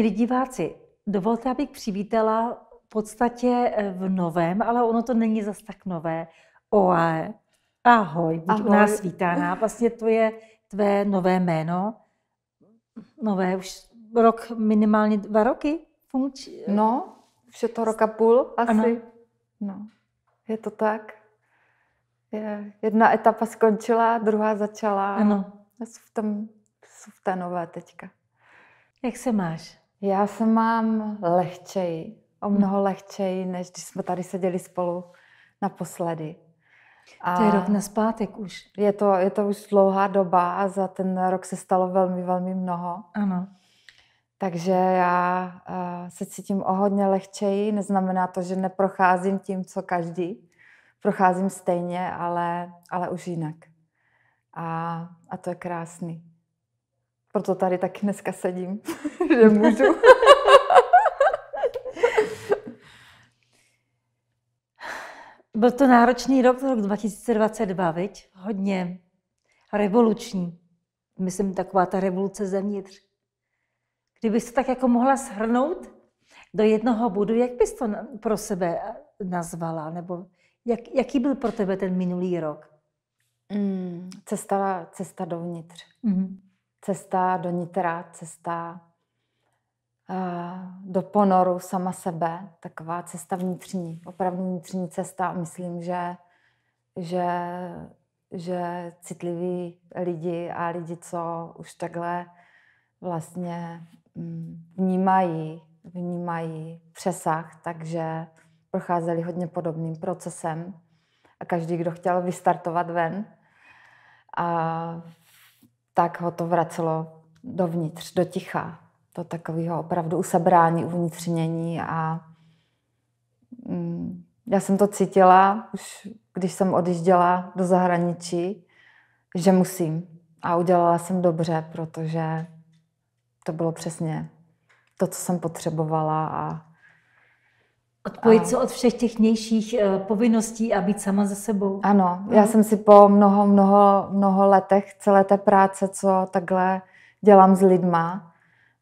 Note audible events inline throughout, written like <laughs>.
Milí diváci, dovolte, abych přivítala v podstatě eh, v novém, ale ono to není zas tak nové, OAE. Ahoj, buď Ahoj. u nás vítána. Vlastně to je tvé nové jméno. Nové už rok, minimálně dva roky funkč... No, už je to roka půl asi. Ano. No, je to tak. Je, jedna etapa skončila, druhá začala. Ano. Jsou v, tom, jsou v té nové teďka. Jak se máš? Já se mám lehčeji, o hm. mnoho lehčeji, než když jsme tady seděli spolu naposledy. A to je rok na zpátek už. Je to, je to už dlouhá doba a za ten rok se stalo velmi, velmi mnoho. Ano. Takže já uh, se cítím o hodně lehčeji. Neznamená to, že neprocházím tím, co každý. Procházím stejně, ale, ale už jinak. A, a to je krásný. Proto tady tak dneska sedím, <laughs> že můžu. <laughs> Byl to náročný rok, rok 2022, viď? Hodně revoluční. Myslím, taková ta revoluce zevnitř. Kdybys to tak jako mohla shrnout do jednoho bodu, jak bys to pro sebe nazvala? Nebo jak, jaký byl pro tebe ten minulý rok? Mm, cesta, cesta dovnitř. Mm-hmm cesta do nitra, cesta do ponoru sama sebe, taková cesta vnitřní, opravdu vnitřní cesta. Myslím, že, že, že citliví lidi a lidi, co už takhle vlastně mm, vnímají, vnímají přesah, takže procházeli hodně podobným procesem a každý, kdo chtěl vystartovat ven a tak ho to vracelo dovnitř, do ticha, do takového opravdu usebrání, uvnitřnění a mm, já jsem to cítila už, když jsem odjížděla do zahraničí, že musím. A udělala jsem dobře, protože to bylo přesně to, co jsem potřebovala a Odpojit a... se od všech těch vnějších eh, povinností a být sama ze sebou. Ano, já mhm. jsem si po mnoho, mnoho, mnoho letech celé té práce, co takhle dělám s lidma,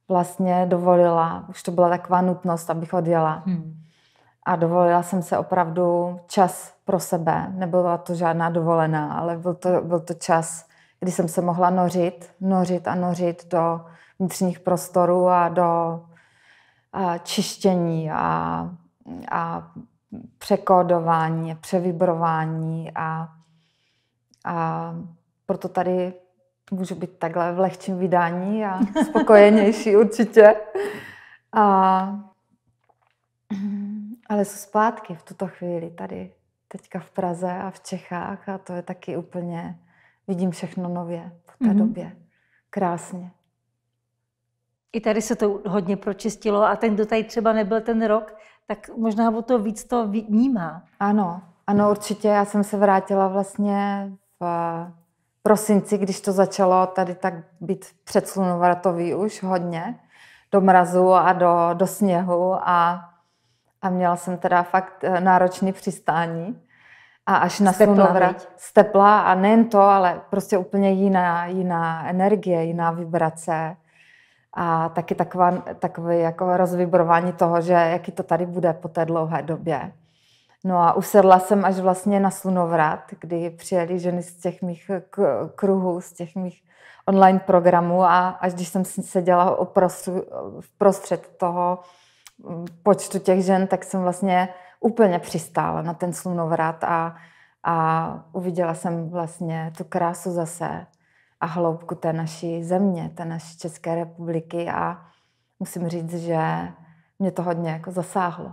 vlastně dovolila, už to byla taková nutnost, abych odjela. Hmm. A dovolila jsem se opravdu čas pro sebe. Nebyla to žádná dovolená, ale byl to, byl to čas, kdy jsem se mohla nořit, nořit a nořit do vnitřních prostorů a do a čištění a a překódování, převibrování a, a proto tady můžu být takhle v lehčím vydání a spokojenější <laughs> určitě. A, ale jsou zpátky v tuto chvíli tady, teďka v Praze a v Čechách a to je taky úplně, vidím všechno nově v té mm-hmm. době. Krásně. I tady se to hodně pročistilo a ten, kdo tady třeba nebyl ten rok, tak možná o to víc to vnímá. Ano, ano, určitě. Já jsem se vrátila vlastně v prosinci, když to začalo tady tak být předslunovratový už hodně, do mrazu a do, do sněhu a, a měla jsem teda fakt eh, náročný přistání. A až na slunovrat stepla a nejen to, ale prostě úplně jiná, jiná energie, jiná vibrace a taky taková, takové jako rozvibrování toho, že jaký to tady bude po té dlouhé době. No a usedla jsem až vlastně na slunovrat, kdy přijeli ženy z těch mých kruhů, z těch mých online programů a až když jsem seděla v prostřed toho mm, počtu těch žen, tak jsem vlastně úplně přistála na ten slunovrat a, a uviděla jsem vlastně tu krásu zase a hloubku té naší země, té naší České republiky a musím říct, že mě to hodně jako zasáhlo.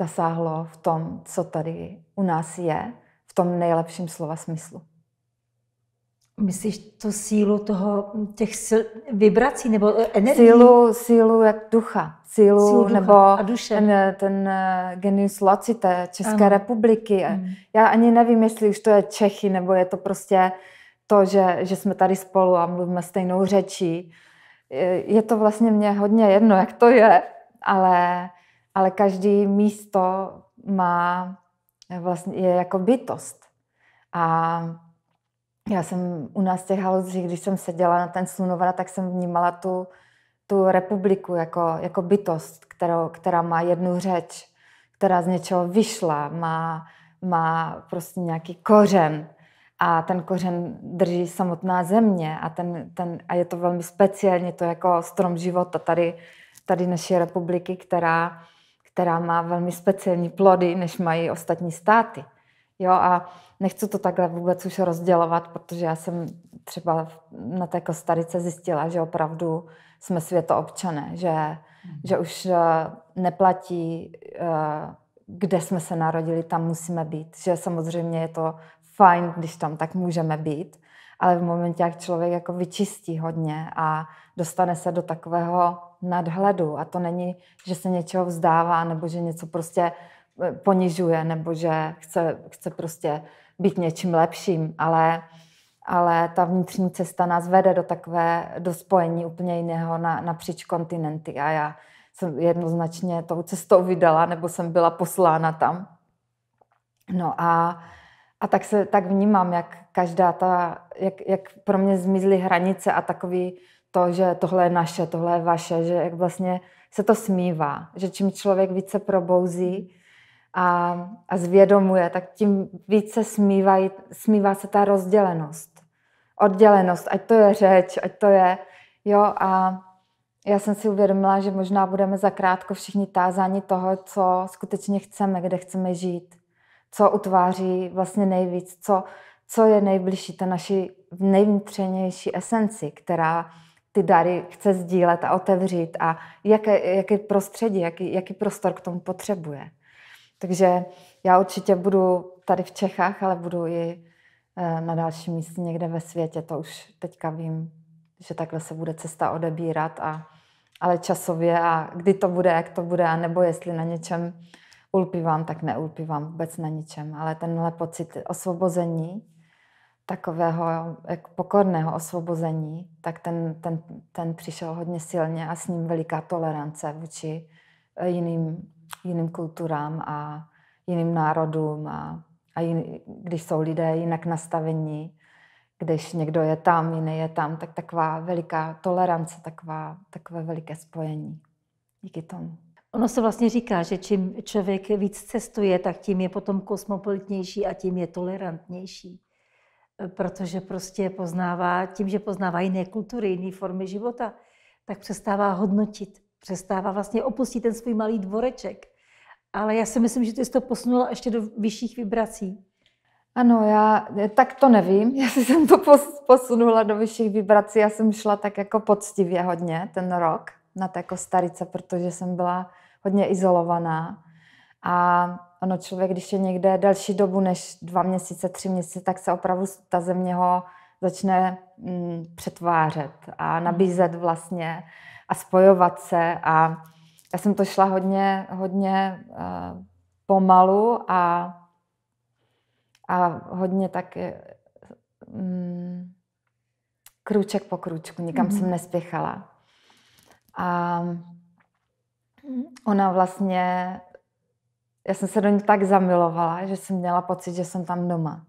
Zasáhlo v tom, co tady u nás je, v tom nejlepším slova smyslu. Myslíš to sílu toho, těch sil, vibrací nebo eh, energie? Sílu, sílu jak ducha. Sílu, sílu ducha nebo a duše. Ten, ten eh, genius loci té České ano. republiky. Hmm. Já ani nevím, jestli už to je Čechy, nebo je to prostě to, že, že jsme tady spolu a mluvíme stejnou řečí. Je to vlastně mně hodně jedno, jak to je, ale, ale každý místo má vlastně je jako bytost. A já jsem u nás těch haluzích, když jsem seděla na ten slunovrat, tak jsem vnímala tu, tu republiku jako, jako bytost, kterou, která má jednu řeč, která z něčeho vyšla, má, má prostě nějaký kořen a ten kořen drží samotná země a, ten, ten, a je to velmi speciálně to jako strom života tady, tady naší republiky, která, která má velmi speciální plody, než mají ostatní státy. Jo, a nechci to takhle vůbec už rozdělovat, protože já jsem třeba na té Kostarice zjistila, že opravdu jsme světoobčané, že, mm. že už eh, neplatí, eh, kde jsme se narodili, tam musíme být. Že samozřejmě je to fajn, když tam tak můžeme být, ale v momentě, jak člověk jako vyčistí hodně a dostane se do takového nadhledu a to není, že se něčeho vzdává nebo že něco prostě eh, ponižuje nebo že chce, chce prostě být něčím lepším, ale, ale ta vnitřní cesta nás vede do takové, do spojení úplně jiného na, napříč kontinenty a já jsem jednoznačně tou cestou vydala, nebo jsem byla poslána tam. No a a tak se tak vnímám, jak každá ta, jak, jak pro mě zmizly hranice a takový to, že tohle je naše, tohle je vaše, že jak vlastně se to smívá, že čím člověk více probouzí a, a zvědomuje, tak tím více smívaj, smívá se ta rozdělenost, oddělenost, ať to je řeč, ať to je, jo, a já jsem si uvědomila, že možná budeme zakrátko všichni tázáni toho, co skutečně chceme, kde chceme žít co utváří vlastně nejvíc, co, co je nejbližší té naší nejvnitřenější esenci, která ty dary chce sdílet a otevřít a jaké, jaké prostředí, jaký, jaký prostor k tomu potřebuje. Takže já určitě budu tady v Čechách, ale budu i eh, na dalším místě někde ve světě. To už teďka vím, že takhle se bude cesta odebírat, a, ale časově a kdy to bude, jak to bude, a nebo jestli na něčem ulpívám, tak neulpívám vůbec na ničem, ale tenhle pocit osvobození, takového jak pokorného osvobození, tak ten, ten, ten přišel hodně silně a s ním veliká tolerance vůči eh, jiným, jiným kulturám a jiným národům a, a jin, když jsou lidé jinak nastavení, když někdo je tam, jiný je tam, tak taková veliká tolerance, taková, takové veliké spojení díky tomu. Ono se vlastně říká, že čím člověk víc cestuje, tak tím je potom kosmopolitnější a tím je tolerantnější. Protože prostě poznává, tím, že poznává jiné kultury, jiné formy života, tak přestává hodnotit, přestává vlastně opustit ten svůj malý dvoreček. Ale já si myslím, že ty jsi to posunula ještě do vyšších vibrací. Ano, já tak to nevím, Já jsem to posunula do vyšších vibrací. Já jsem šla tak jako poctivě hodně ten rok na té Kostarice, protože jsem byla hodně izolovaná. A ono člověk, když je někde delší dobu než dva měsíce, tři měsíce, tak se opravdu ta země ho začne mm, přetvářet a hmm. nabízet vlastně a spojovat se. A já jsem to šla hodně, hodně uh, pomalu a, a hodně tak eh, mm, krůček po krůčku, nikam mm-hmm. jsem nespěchala. A ona vlastně, já jsem se do ní tak zamilovala, že jsem měla pocit, že jsem tam doma.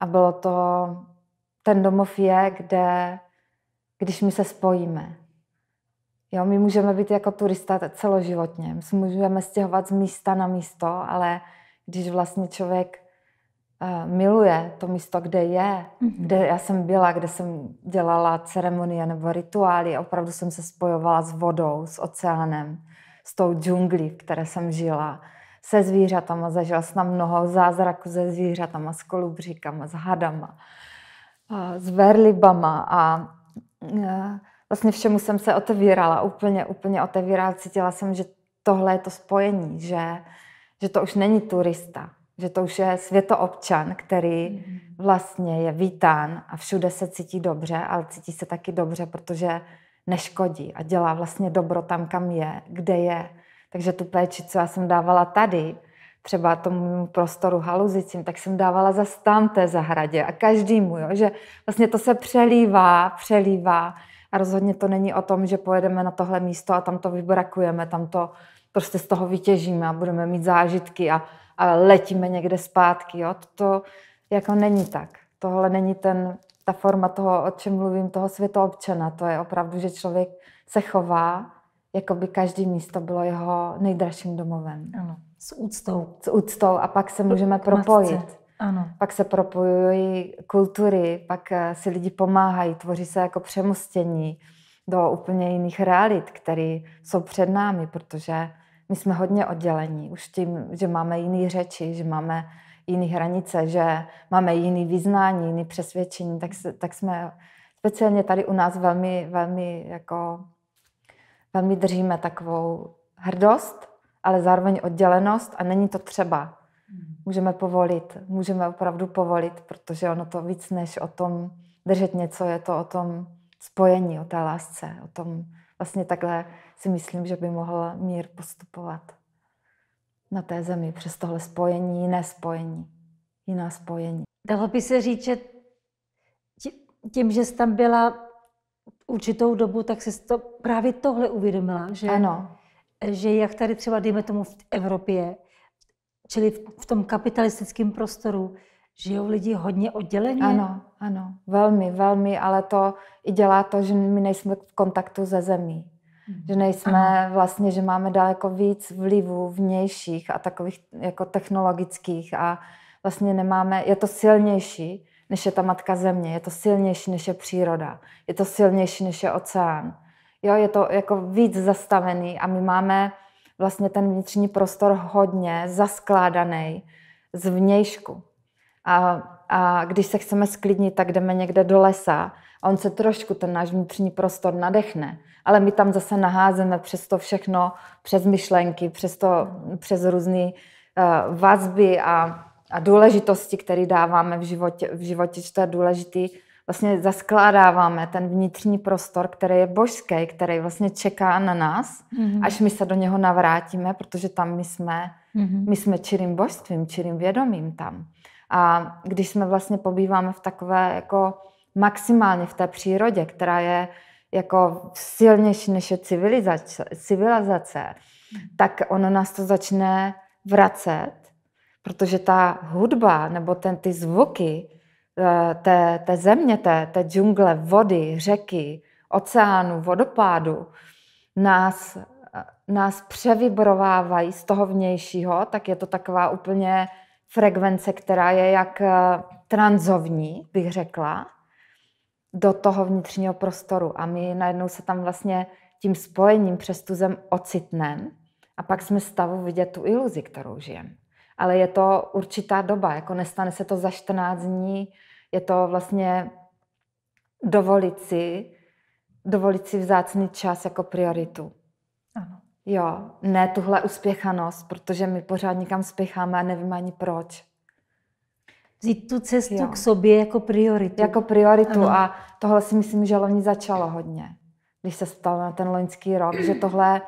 A bylo to, ten domov je, kde, když my se spojíme. Jo, my můžeme být jako turista celoživotně, my můžeme stěhovat z místa na místo, ale když vlastně člověk miluje to místo, kde je, mm-hmm. kde já jsem byla, kde jsem dělala ceremonie nebo rituály. Opravdu jsem se spojovala s vodou, s oceánem, s tou džunglí, v které jsem žila, se zvířatama. Zažila jsem mnoho zázraků se zvířatama, s kolubříkama, s hadama, s verlibama a e, vlastně všemu jsem se otevírala, úplně, úplně otevírala. Cítila jsem, že tohle je to spojení, že, že to už není turista, že to už je světoobčan, který mm-hmm. vlastně je vítán a všude se cítí dobře, ale cítí se taky dobře, protože neškodí a dělá vlastně dobro tam, kam je, kde je. Takže tu péči, co já jsem dávala tady, třeba tomu prostoru haluzicím, tak jsem dávala za tam té zahradě a každému, jo, že vlastně to se přelívá, přelívá a rozhodně to není o tom, že pojedeme na tohle místo a tam to vybrakujeme, tam to prostě z toho vytěžíme a budeme mít zážitky a a letíme někde zpátky. Jo? To jako není tak. Tohle není ten, ta forma toho, o čem mluvím, toho světoobčana. To je opravdu, že člověk se chová, jako by každý místo bylo jeho nejdražším domovem. Ano, s úctou. S úctou a pak se můžeme propojit. Ano. Pak se propojují kultury, pak eh, si lidi pomáhají, tvoří se jako přemostění do úplně jiných realit, které jsou před námi, protože my jsme hodně oddělení už tím, že máme jiné řeči, že máme jiné hranice, že máme jiný vyznání, jiné přesvědčení, tak, tak jsme speciálně tady u nás velmi, velmi, jako, velmi držíme takovou hrdost, ale zároveň oddělenost a není to třeba. Hmm. Můžeme povolit, můžeme opravdu povolit, protože ono to víc než o tom držet něco, je to o tom spojení, o té lásce, o tom vlastně takhle si myslím, že by mohl mír postupovat na té zemi přes tohle spojení, jiné spojení, jiná spojení. Dalo by se říct, že tím, že jsi tam byla určitou dobu, tak jsi to, právě tohle uvědomila, že, ano. že jak tady třeba, dejme tomu, v Evropě, čili v, v tom kapitalistickém prostoru, žijou lidi hodně odděleně? Ano, ano, velmi, velmi, ale to i dělá to, že my nejsme v kontaktu ze zemí. Že nejsme ano. vlastně, že máme daleko víc vlivů vnějších a takových jako technologických a vlastně nemáme, je to silnější, než je ta matka země, je to silnější, než je příroda, je to silnější, než je oceán. Jo, je to jako víc zastavený a my máme vlastně ten vnitřní prostor hodně zaskládaný z vnějšku. A a když se chceme sklidnit, tak jdeme někde do lesa a on se trošku ten náš vnitřní prostor nadechne, ale my tam zase naházeme přes to všechno, přes myšlenky, přes, to, přes různé uh, eh, vazby a, a důležitosti, které dáváme v životě, v životě, že to je důležitý, vlastně zaskládáváme ten vnitřní prostor, který je božský, který vlastně čeká na nás, mm-hmm. až my se do něho navrátíme, protože tam my jsme, mm-hmm. my jsme čirým božstvím, čirým vědomím tam. A když jsme vlastně pobýváme v takové jako maximálně v té přírodě, která je jako silnější než je civilizace, civilizace, tak ono nás to začne vracet, protože ta hudba nebo ten, ty zvuky eh, té, té země, té, té džungle, vody, řeky, oceánu, vodopádu, nás, eh, nás převybrovávají z toho vnějšího, tak je to taková úplně frekvence, která je jak eh, transovní, bych řekla, do toho vnitřního prostoru. A my najednou se tam vlastně tím spojením přes tu zem ocitneme a pak jsme stavu vidět tu iluzi, kterou žijeme. Ale je to určitá doba, jako nestane se to za 14 dní, je to vlastně dovolit si, dovolit si vzácný čas jako prioritu. Ano. Jo, ne tuhle uspěchanost, protože my pořád někam spěcháme a nevím ani proč. Vzít tu cestu jo. k sobě jako prioritu. Jako prioritu ano. a tohle si myslím, že loni začalo hodně, když se stalo na ten loňský rok, že tohle,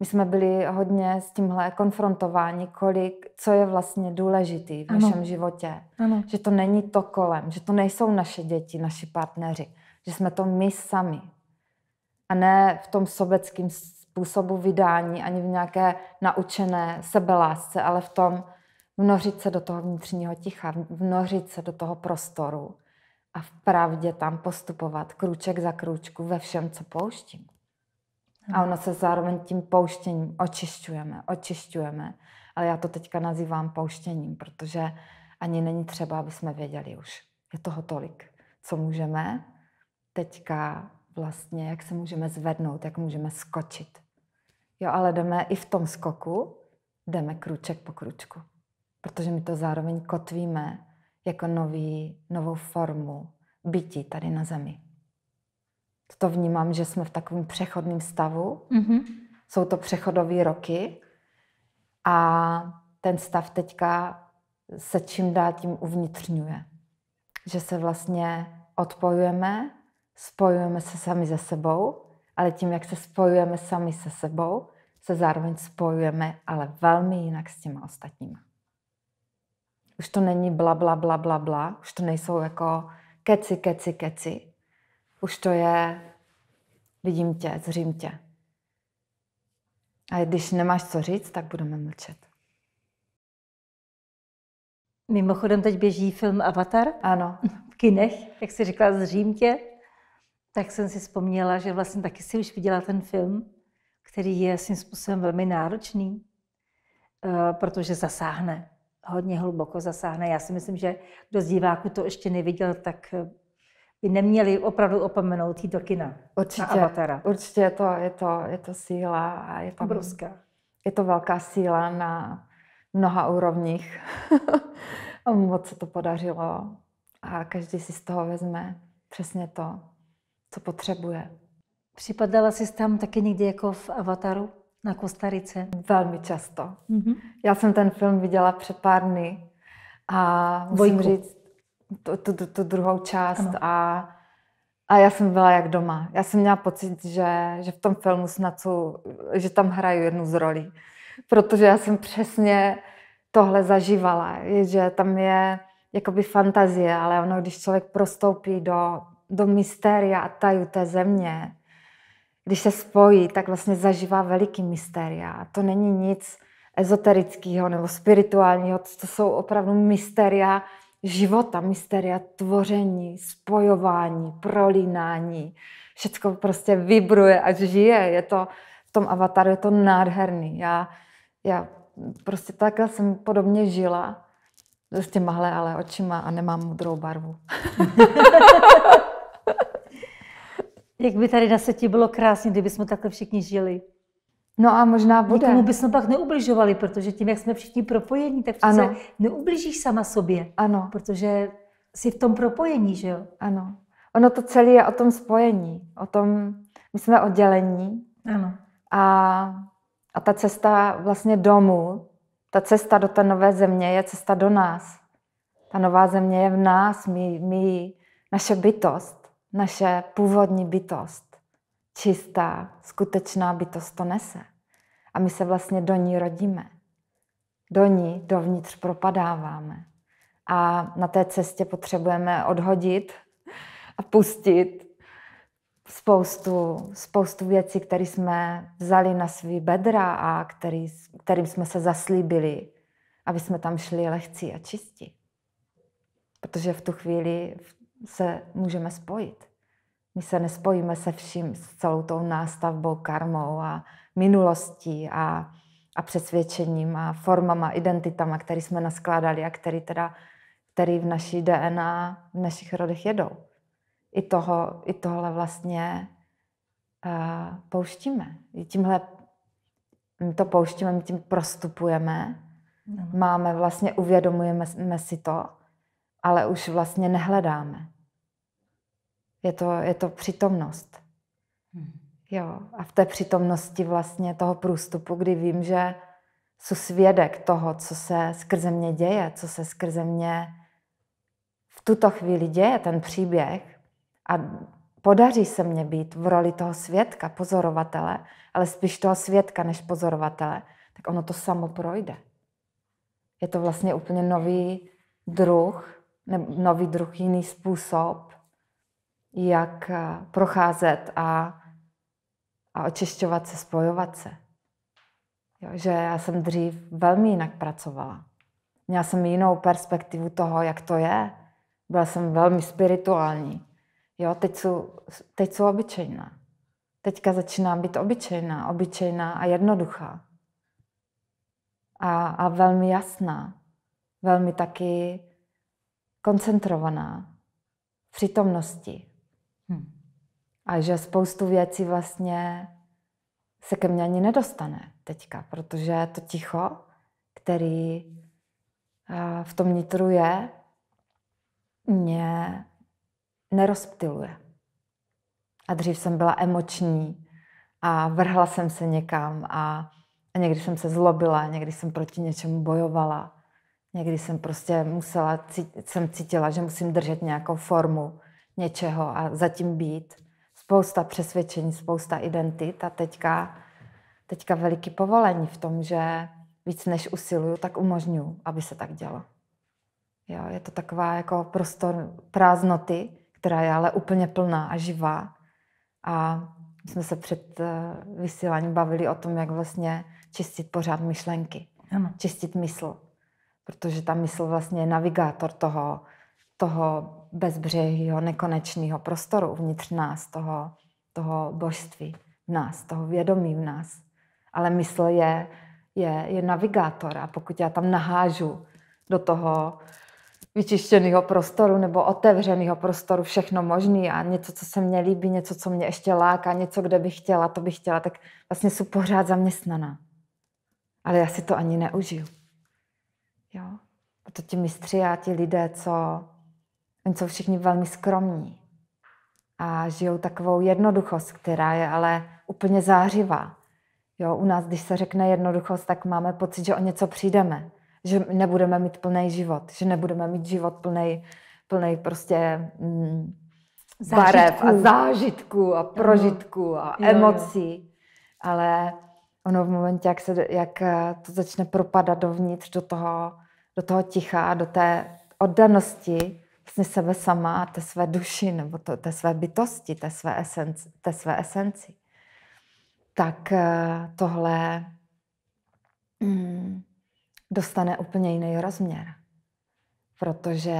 my jsme byli hodně s tímhle konfrontováni, kolik, co je vlastně důležitý v ano. našem životě. Ano. Že to není to kolem, že to nejsou naše děti, naši partneři, že jsme to my sami. A ne v tom sobeckém způsobu vydání, ani v nějaké naučené sebelásce, ale v tom vnořit se do toho vnitřního ticha, vnořit se do toho prostoru a v pravdě tam postupovat krůček za krůčku ve všem, co pouštím. A ono se zároveň tím pouštěním očišťujeme, očišťujeme. Ale já to teďka nazývám pouštěním, protože ani není třeba, aby jsme věděli už. Je toho tolik, co můžeme teďka vlastně, jak se můžeme zvednout, jak můžeme skočit. Jo, ale jdeme i v tom skoku, jdeme kruček po kručku. Protože my to zároveň kotvíme jako nový, novou formu bytí tady na zemi. To vnímám, že jsme v takovém přechodném stavu. Mm-hmm. Jsou to přechodové roky a ten stav teďka se čím dál tím uvnitřňuje. Že se vlastně odpojujeme, spojujeme se sami ze sebou ale tím, jak se spojujeme sami se sebou, se zároveň spojujeme, ale velmi jinak s těma ostatníma. Už to není bla, bla, bla, bla, bla, už to nejsou jako keci, keci, keci. Už to je vidím tě, zřím tě. A když nemáš co říct, tak budeme mlčet. Mimochodem teď běží film Avatar. Ano. V kinech, jak jsi říkala, zřím tě tak jsem si vzpomněla, že vlastně taky si už viděla ten film, který je svým způsobem velmi náročný, eh, protože zasáhne, hodně hluboko zasáhne. Já si myslím, že kdo z diváků to ještě neviděl, tak eh, by neměli opravdu opomenout jít do kina určitě, na Určitě je to, je to, je to síla a je to obrovská. Je to velká síla na mnoha úrovních. <laughs> moc se to podařilo a každý si z toho vezme přesně to, co potřebuje. Připadala jsi tam taky někdy jako v Avataru na Kostarice? Velmi často. Mm-hmm. Já jsem ten film viděla před pár dny a musím Bojku. říct tu, tu, tu, tu druhou část a a já jsem byla jak doma. Já jsem měla pocit, že, že v tom filmu snad jsou, že tam hraju jednu z rolí. Protože já jsem přesně tohle zažívala, že tam je jakoby fantazie, ale ono, když člověk prostoupí do, do mystéria a tajů té země, když se spojí, tak vlastně zažívá veliký mystéria. A to není nic ezoterického nebo spirituálního, to jsou opravdu mystéria života, mystéria tvoření, spojování, prolínání. Všechno prostě vibruje, a žije. Je to v tom avataru, je to nádherný. Já, já prostě takhle jsem podobně žila s těmahle ale očima a nemám modrou barvu. <laughs> Jak by tady na světě bylo krásně, kdyby jsme takhle všichni žili. No a možná bude. Nikomu bychom pak neubližovali, protože tím, jak jsme všichni propojení, tak přece ano. neublížíš sama sobě. Ano. Protože jsi v tom propojení, že jo? Ano. Ono to celé je o tom spojení, o tom, my jsme oddělení. Ano. A, a ta cesta vlastně domů, ta cesta do té nové země je cesta do nás. Ta nová země je v nás, my, my naše bytost naše původní bytost, čistá, skutečná bytost to nese. A my se vlastně do ní rodíme. Do ní dovnitř propadáváme. A na té cestě potřebujeme odhodit a pustit spoustu, spoustu věcí, které jsme vzali na svý bedra a který, kterým jsme se zaslíbili, aby jsme tam šli lehcí a čistí. Protože v tu chvíli, se můžeme spojit. My se nespojíme se vším, s celou tou nástavbou, karmou a minulostí a, a přesvědčením a formama, identitama, které jsme naskládali a který, teda, který v naší DNA, v našich rodech jedou. I, toho, i tohle vlastně uh, pouštíme. I tímhle my to pouštíme, my tím prostupujeme, no. máme vlastně, uvědomujeme si to, ale už vlastně nehledáme. Je to, je to přítomnost. Hmm. Jo. A v té přítomnosti vlastně toho průstupu, kdy vím, že jsou svědek toho, co se skrze mě děje, co se skrze mě v tuto chvíli děje, ten příběh. A podaří se mě být v roli toho svědka, pozorovatele, ale spíš toho svědka než pozorovatele, tak ono to samo projde. Je to vlastně úplně nový druh, nebo nový druh, jiný způsob jak eh, procházet a, a očišťovat se, spojovat se. Jo, že já jsem dřív velmi jinak pracovala. Měla jsem jinou perspektivu toho, jak to je. Byla jsem velmi spirituální. Jo, teď jsou, teď jsou obyčejná. Teďka začíná být obyčejná, obyčejná a jednoduchá. A, a velmi jasná. Velmi taky koncentrovaná. V přítomnosti. A že spoustu věcí vlastně se ke mně ani nedostane teďka, protože to ticho, který eh, v tom nitru je, mě nerozptiluje. A dřív jsem byla emoční a vrhla jsem se někam a, a někdy jsem se zlobila, někdy jsem proti něčemu bojovala, někdy jsem prostě musela, cít, jsem cítila, že musím držet nějakou formu něčeho a zatím být spousta přesvědčení, spousta identit a teďka, teďka veliký povolení v tom, že víc než usiluju, tak umožňuji, aby se tak dělo. Jo, je to taková jako prostor prázdnoty, která je ale úplně plná a živá. A my jsme se před eh, vysíláním bavili o tom, jak vlastně čistit pořád myšlenky, ano. čistit mysl. Protože ta mysl vlastně je navigátor toho, toho bezbřehého, nekonečného prostoru uvnitř nás, toho, toho božství v nás, toho vědomí v nás. Ale mysl je, je, je navigátor a pokud já tam nahážu do toho vyčištěného prostoru nebo otevřeného prostoru všechno možné a něco, co se mně líbí, něco, co mě ještě láká, něco, kde bych chtěla, to bych chtěla, tak vlastně jsou pořád zaměstnaná. Ale já si to ani neužiju. Jo? A to ti mistři a ti lidé, co, Oni jsou všichni velmi skromní a žijou takovou jednoduchost, která je ale úplně zářivá. Jo, u nás, když se řekne jednoduchost, tak máme pocit, že o něco přijdeme, že nebudeme mít plný život, že nebudeme mít život plný plnej prostě mm, zážitku barev a zážitků a prožitků a jo, emocí. Jo. Ale ono v momentě, jak, se, jak eh, to začne propadat dovnitř do toho, do toho ticha, do té oddanosti, vlastně sebe sama té své duši nebo to, té své bytosti, té své, esenci, té své esenci. Tak eh, tohle mm, dostane úplně jiný rozměr. Protože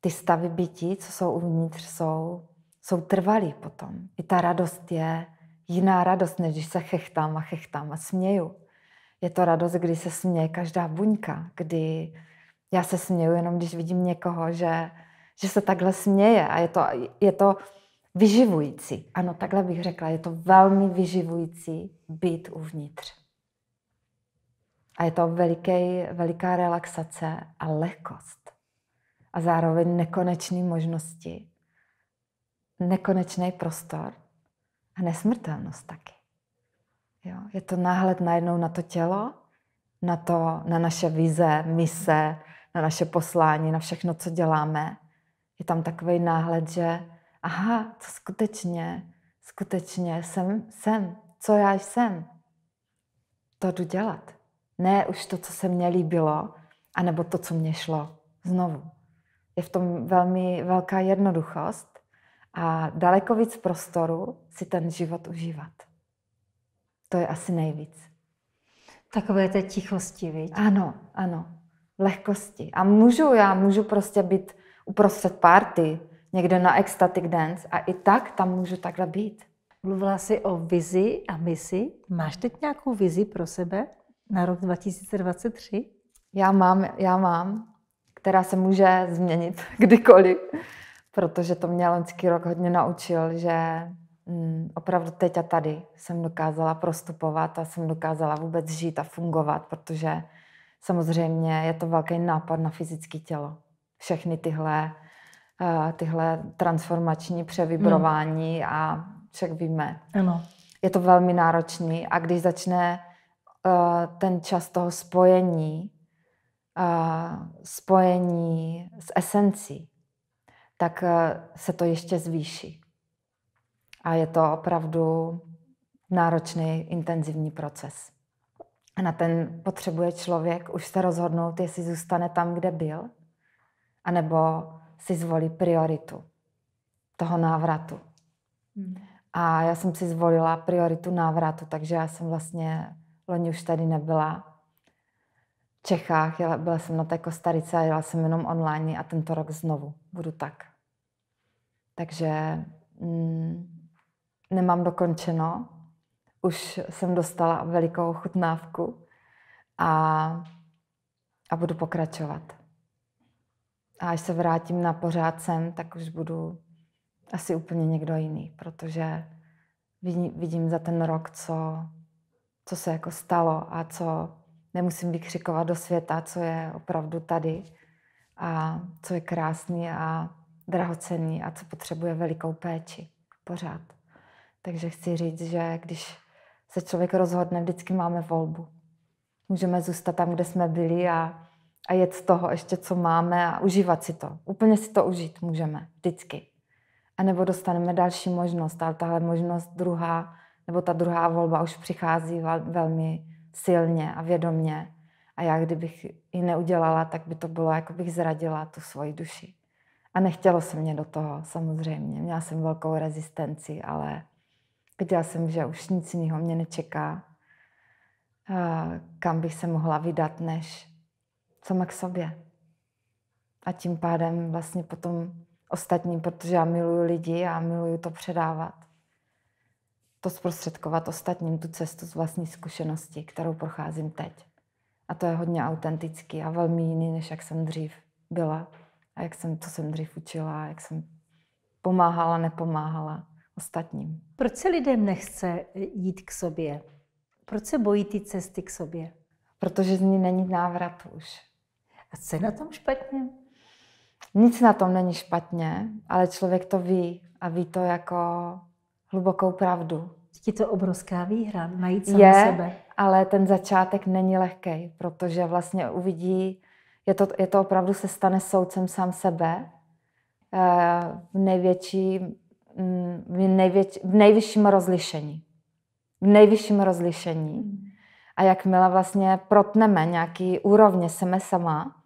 ty stavy bytí, co jsou uvnitř, jsou, jsou trvalý potom. I ta radost je jiná radost, než když se chechtám a chechtám a směju. Je to radost, kdy se směje každá buňka, kdy já se směju jenom, když vidím někoho, že, že se takhle směje a je to, je to vyživující. Ano, takhle bych řekla, je to velmi vyživující být uvnitř. A je to veliký, veliká relaxace a lehkost. A zároveň nekonečné možnosti, nekonečný prostor a nesmrtelnost taky. Jo? Je to náhled najednou na to tělo, na, to, na naše vize, mise, na naše poslání, na všechno, co děláme. Je tam takový náhled, že aha, to skutečně, skutečně jsem, jsem, co já jsem. To jdu dělat. Ne už to, co se mně líbilo, anebo to, co mě šlo znovu. Je v tom velmi velká jednoduchost a daleko víc prostoru si ten život užívat. To je asi nejvíc. Takové té tichosti, viď? Ano, ano lehkosti. A můžu, já můžu prostě být uprostřed party, někde na ecstatic dance a i tak tam můžu takhle být. Mluvila jsi o vizi a misi. Máš teď nějakou vizi pro sebe na rok 2023? Já mám, já mám, která se může změnit <laughs> kdykoliv, protože to mě lenský rok hodně naučil, že mm, opravdu teď a tady jsem dokázala prostupovat a jsem dokázala vůbec žít a fungovat, protože Samozřejmě je to velký nápad na fyzické tělo. Všechny tyhle, eh, tyhle transformační převibrování mm. a však víme. Ano. Je to velmi náročný a když začne eh, ten čas toho spojení, eh, spojení s esencí, tak se to ještě zvýší. A je to opravdu náročný, intenzivní proces. A na ten potřebuje člověk už se rozhodnout, jestli zůstane tam, kde byl, anebo si zvolí prioritu toho návratu. Hmm. A já jsem si zvolila prioritu návratu, takže já jsem vlastně loni už tady nebyla v Čechách, jela, byla jsem na té Kostarice a jela jsem jenom online a tento rok znovu budu tak. Takže mm, nemám dokončeno, už jsem dostala velikou chutnávku a, a budu pokračovat. A až se vrátím na pořád sem, tak už budu asi úplně někdo jiný, protože vidím, vidím za ten rok, co, co se jako stalo a co nemusím vykřikovat do světa, co je opravdu tady a co je krásný a drahocený a co potřebuje velikou péči pořád. Takže chci říct, že když se člověk rozhodne, vždycky máme volbu. Můžeme zůstat tam, kde jsme byli a, a jet z toho ještě, co máme a užívat si to. Úplně si to užít můžeme, vždycky. A nebo dostaneme další možnost, ale tahle možnost druhá, nebo ta druhá volba už přichází velmi silně a vědomně. A já, kdybych ji neudělala, tak by to bylo, jako bych zradila tu svoji duši. A nechtělo se mě do toho, samozřejmě. Měla jsem velkou rezistenci, ale Věděla jsem, že už nic jiného mě nečeká, kam bych se mohla vydat, než sama k sobě. A tím pádem vlastně potom ostatní, protože já miluju lidi a miluju to předávat. To zprostředkovat ostatním tu cestu z vlastní zkušenosti, kterou procházím teď. A to je hodně autentický a velmi jiný, než jak jsem dřív byla a jak jsem, co jsem dřív učila, jak jsem pomáhala, nepomáhala ostatním. Proč se lidem nechce eh, jít k sobě? Proč se bojí ty cesty k sobě? Protože z ní není návrat už. A co je na tom špatně? Nic na tom není špatně, ale člověk to ví a ví to jako hlubokou pravdu. Je to obrovská výhra, najít sám je, sebe. ale ten začátek není lehký, protože vlastně uvidí, je to, je to opravdu se stane soudcem sám sebe. Eh, v největším v, největ, v nejvyšším rozlišení. V nejvyšším rozlišení. Hmm. A jakmile vlastně protneme nějaký úrovně seme sama,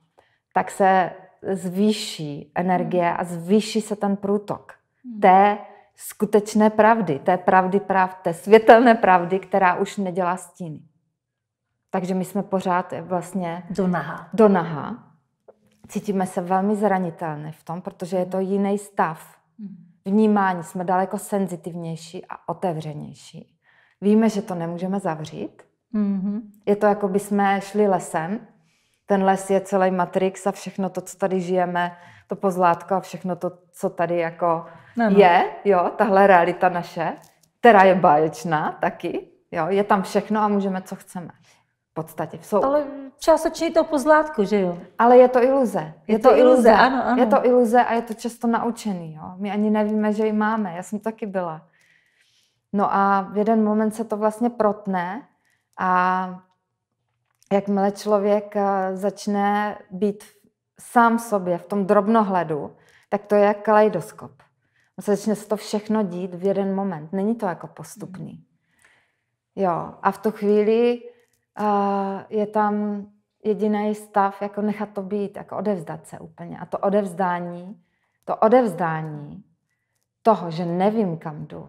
tak se zvýší energie hmm. a zvýší se ten průtok hmm. té skutečné pravdy, té pravdy práv, té světelné pravdy, která už nedělá stíny. Takže my jsme pořád vlastně... Do naha. Do naha. Cítíme se velmi zranitelné v tom, protože je to jiný stav. Mm vnímání jsme daleko senzitivnější a otevřenější. Víme, že to nemůžeme zavřít. Mm-hmm. Je to, jako by jsme šli lesem. Ten les je celý matrix a všechno to, co tady žijeme, to pozlátko a všechno to, co tady jako no. je, jo, tahle realita naše, která je báječná taky, jo, je tam všechno a můžeme, co chceme. V podstatě. Jsou... Ale částečně to pozlátku, že jo? Ale je to iluze. Je, je to, to iluze. iluze, ano, ano. Je to iluze a je to často naučený, jo? My ani nevíme, že ji máme. Já jsem taky byla. No a v jeden moment se to vlastně protne a jakmile člověk eh, začne být sám sobě v tom drobnohledu, tak to je jak kaleidoskop. A se začne se to všechno dít v jeden moment. Není to jako postupný. Jo, a v tu chvíli uh, je tam jediný stav, jako nechat to být, jako odevzdat se úplně. A to odevzdání, to odevzdání toho, že nevím, kam jdu,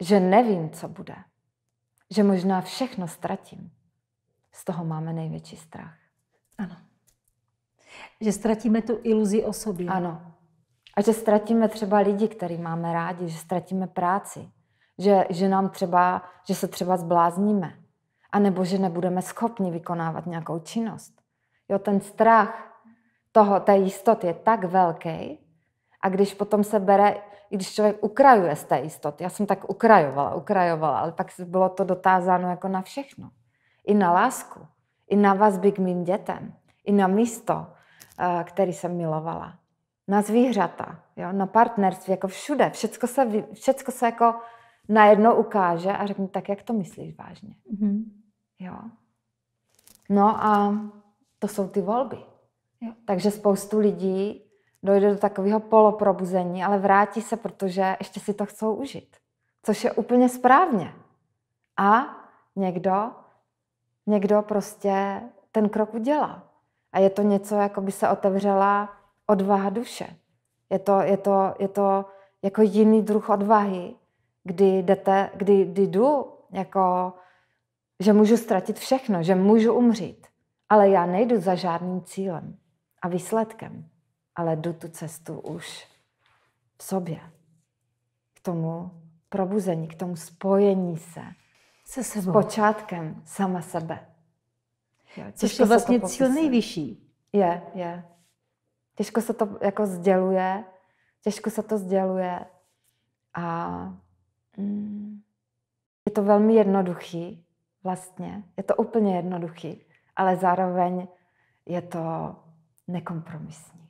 že nevím, co bude, že možná všechno ztratím, z toho máme největší strach. Ano. Že ztratíme tu iluzi o sobě. Ano. A že ztratíme třeba lidi, který máme rádi, že ztratíme práci, že, že nám třeba, že se třeba zblázníme, nebo že nebudeme schopni vykonávat nějakou činnost. Jo, ten strach toho, té jistoty je tak velký, a když potom se bere, i když člověk ukrajuje z té jistoty, já jsem tak ukrajovala, ukrajovala, ale pak bylo to dotázáno jako na všechno. I na lásku, i na vazby k mým dětem, i na místo, eh, který jsem milovala, na zvířata, jo, na partnerství, jako všude, všecko se, všecko se jako najednou ukáže a řekne, tak jak to myslíš vážně. Mm-hmm. Jo. No a to jsou ty volby. Jo. Takže spoustu lidí dojde do takového poloprobuzení, ale vrátí se, protože ještě si to chcou užít. Což je úplně správně. A někdo, někdo prostě ten krok udělá. A je to něco, jako by se otevřela odvaha duše. Je to, je to, je to jako jiný druh odvahy, kdy, jdete, kdy, kdy jdu, jako, že můžu ztratit všechno, že můžu umřít. Ale já nejdu za žádným cílem a výsledkem, ale jdu tu cestu už v sobě. K tomu probuzení, k tomu spojení se. Se sebou. S počátkem sama sebe. Jo, Což je vlastně cíl nejvyšší. Je, je. Těžko se to jako sděluje, těžko se to sděluje a Mm. Je to velmi jednoduchý vlastně. Je to úplně jednoduchý, ale zároveň je to nekompromisní.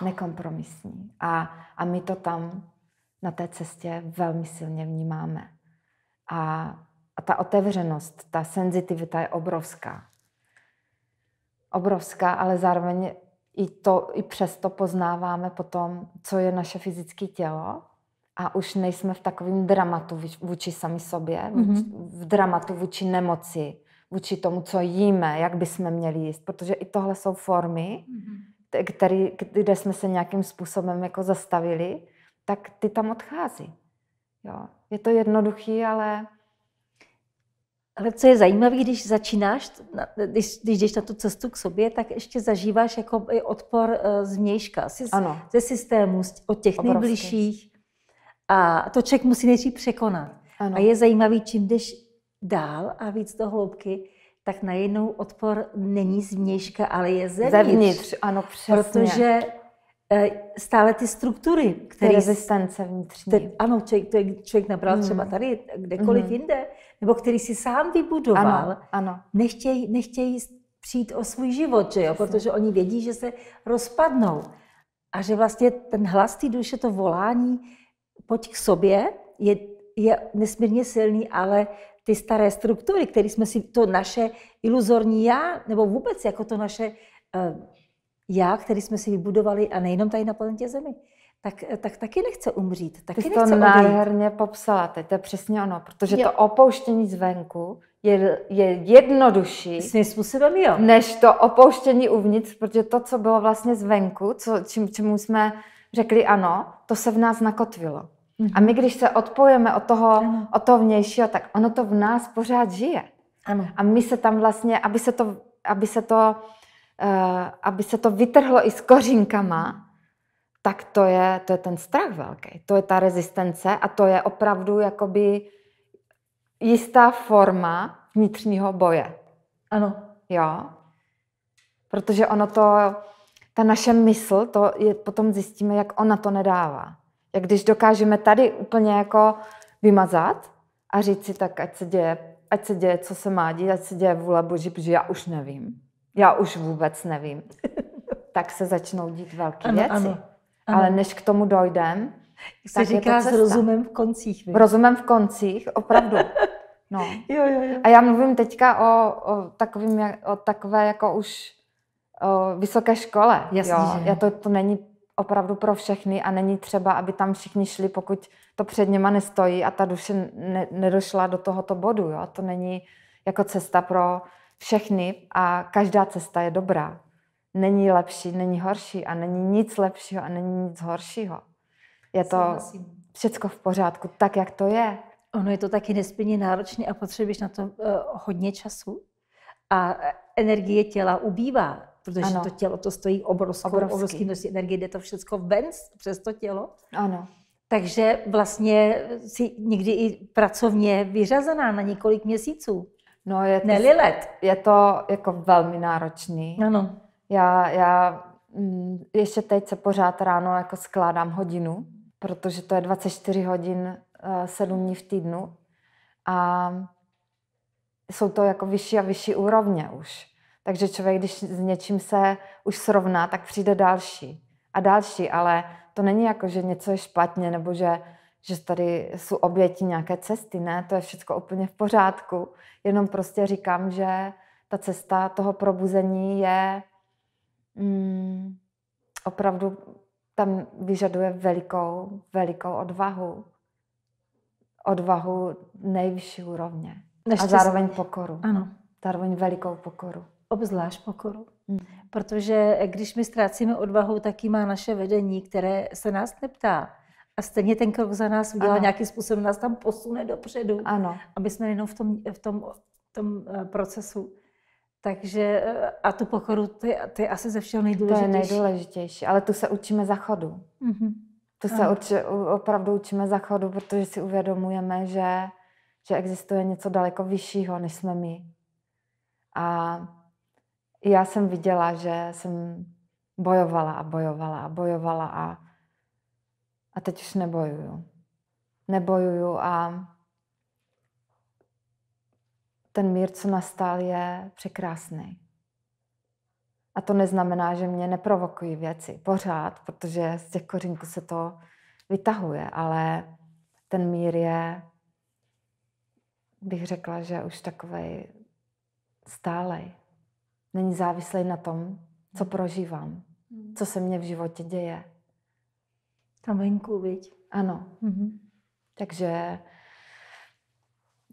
No. Nekompromisní. A, a my to tam na té cestě velmi silně vnímáme. A, a ta otevřenost, ta senzitivita je obrovská. Obrovská, ale zároveň i, to, i přesto poznáváme potom, co je naše fyzické tělo a už nejsme v takovém dramatu vůči sami sobě, mm-hmm. v dramatu vůči nemoci, vůči tomu, co jíme, jak bychom měli jíst, protože i tohle jsou formy, mm-hmm. který, kde jsme se nějakým způsobem jako zastavili, tak ty tam odchází. Jo. Je to jednoduchý, ale... Ale co je zajímavé, když začínáš, když, když jdeš na tu cestu k sobě, tak ještě zažíváš jako odpor eh, z vnějška, z, ano. ze systému, od těch Obrovský. nejbližších a to člověk musí nejdřív překonat. Ano. A je zajímavý, čím jdeš dál a víc do hloubky, tak najednou odpor není zvnějška, ale je zevnitř. Zevnitř, ano, přesně. Protože eh, stále ty struktury, které... Ty rezistence vnitřní. Te, ano, člověk, to je člověk nabral mm. třeba tady, kdekoliv mm. jinde, nebo který si sám vybudoval, ano, ano. Nechtějí, nechtějí přijít o svůj život, že jo? protože oni vědí, že se rozpadnou. A že vlastně ten hlas té duše, to volání, pojď k sobě je, je nesmírně silný, ale ty staré struktury, které jsme si, to naše iluzorní já, nebo vůbec jako to naše eh, já, které jsme si vybudovali, a nejenom tady na planetě Zemi, tak, eh, tak taky nechce umřít. Taky Ty jsi nechce to nádherně popsala, teď to je přesně ono, protože jo. to opouštění zvenku je, je jednodušší. Svým způsobem jo. Než to opouštění uvnitř, protože to, co bylo vlastně zvenku, co, čím, čemu jsme řekli ano, to se v nás nakotvilo. A my, když se odpojeme od toho, od toho vnějšího, tak ono to v nás pořád žije. Ano. A my se tam vlastně, aby se to, aby se to, uh, aby se to vytrhlo i s kořínkama, tak to je, to je ten strach velký. To je ta rezistence a to je opravdu jakoby jistá forma vnitřního boje. Ano. Jo. Protože ono to, ta naše mysl, to je, potom zjistíme, jak ona to nedává. Jak když dokážeme tady úplně jako vymazat a říct si tak, ať se děje, ať se děje, co se má dít, ať se děje vůle Boží, protože já už nevím. Já už vůbec nevím. <laughs> tak se začnou dít velké ano, věci. Ano, ano. Ale než k tomu dojdem, se tak říká s rozumem v koncích. Vy. Rozumem v koncích, opravdu. <laughs> No. jo, jo, jo. A já mluvím teďka o, o, takovým, o takové jako už o vysoké škole. Jasně, jo. Že. Já to, to není opravdu pro všechny a není třeba, aby tam všichni šli, pokud to před něma nestojí a ta duše ne, nedošla do tohoto bodu. Jo? To není jako cesta pro všechny a každá cesta je dobrá. Není lepší, není horší a není nic lepšího a není nic horšího. Je to všechno v pořádku, tak jak to je. Ono je to taky nesmírně náročné a potřebuješ na to uh, hodně času. A eh, energie těla ubývá protože ano. to tělo to stojí obrovskou, obrovský, obrovský množství energie, jde to všechno ven přes to tělo. Ano. Takže vlastně si někdy i pracovně vyřazená na několik měsíců. No je to, Neli let. Je to jako velmi náročný. Ano. Já, já mm, ještě teď se pořád ráno jako skládám hodinu, protože to je 24 hodin, 7 eh, dní v týdnu. A jsou to jako vyšší a vyšší úrovně už. Takže člověk, když s něčím se už srovná, tak přijde další a další, ale to není jako, že něco je špatně nebo že, že tady jsou oběti nějaké cesty, ne, to je všechno úplně v pořádku, jenom prostě říkám, že ta cesta toho probuzení je mm, opravdu, tam vyžaduje velikou, velikou odvahu. Odvahu nejvyšší úrovně. Neštěstný. A zároveň pokoru. Ano. Zároveň velikou pokoru. Obzvlášť pokoru. Hmm. Protože eh, když my ztrácíme odvahu, tak ji má naše vedení, které se nás neptá. A stejně ten krok za nás udělá ano. nějakým způsobem, nás tam posune dopředu. Ano. Aby jsme jenom v tom, v tom, v tom eh, procesu. Takže eh, a tu pokoru, to je, to je asi ze všeho nejdůležitější. To je nejdůležitější, ale tu se učíme za chodu. Mm-hmm. To se uč, opravdu učíme za chodu, protože si uvědomujeme, že, že existuje něco daleko vyššího, než jsme my. A já jsem viděla, že jsem bojovala a bojovala a bojovala a, a teď už nebojuju. Nebojuju a ten mír, co nastal, je překrásný. A to neznamená, že mě neprovokují věci pořád, protože z těch kořínků se to vytahuje, ale ten mír je, bych řekla, že už takovej stálej není závislý na tom, co prožívám, co se mně v životě děje. Tam venku, viď? Ano. Mm-hmm. Takže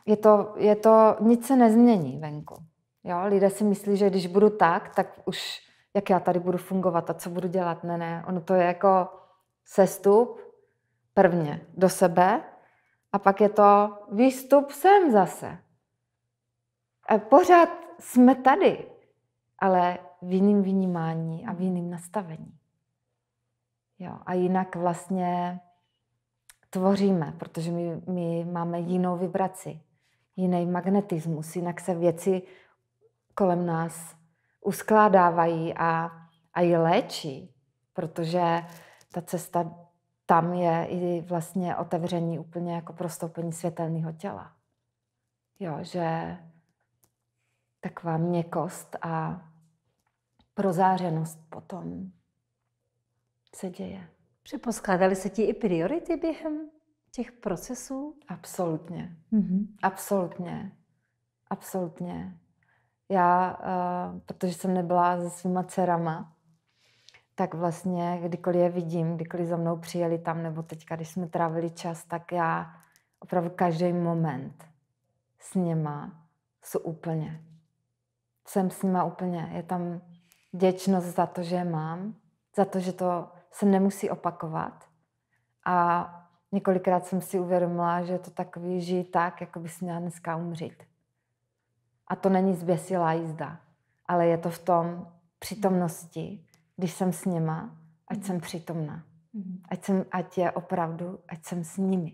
je to, je to, nic se nezmění venku. Jo, lidé si myslí, že když budu tak, tak už jak já tady budu fungovat a co budu dělat. Ne, ne, ono to je jako sestup prvně do sebe a pak je to výstup sem zase. A pořád jsme tady, ale v jiném vnímání a v jiném nastavení. Jo, a jinak vlastně tvoříme, protože my, my máme jinou vibraci, jiný magnetismus, jinak se věci kolem nás uskládávají a, a je léčí, protože ta cesta tam je i vlastně otevření úplně jako prostoupení světelného těla. Jo, že taková měkost a rozářenost potom se děje. Přeposkládaly se ti i priority během těch procesů? Absolutně. Mm-hmm. Absolutně. Absolutně. Já, uh, protože jsem nebyla se svýma dcerama, tak vlastně kdykoliv je vidím, kdykoliv za mnou přijeli tam, nebo teďka, když jsme trávili čas, tak já opravdu každý moment s něma jsou úplně. Jsem s nima úplně. Je tam vděčnost za to, že je mám, za to, že to se nemusí opakovat. A několikrát jsem si uvědomila, že je to takový žij tak, jako bys měla dneska umřít. A to není zběsilá jízda, ale je to v tom přítomnosti, když jsem s něma, ať mhm. jsem přítomná. Mhm. Ať, jsem, ať je opravdu, ať jsem s nimi.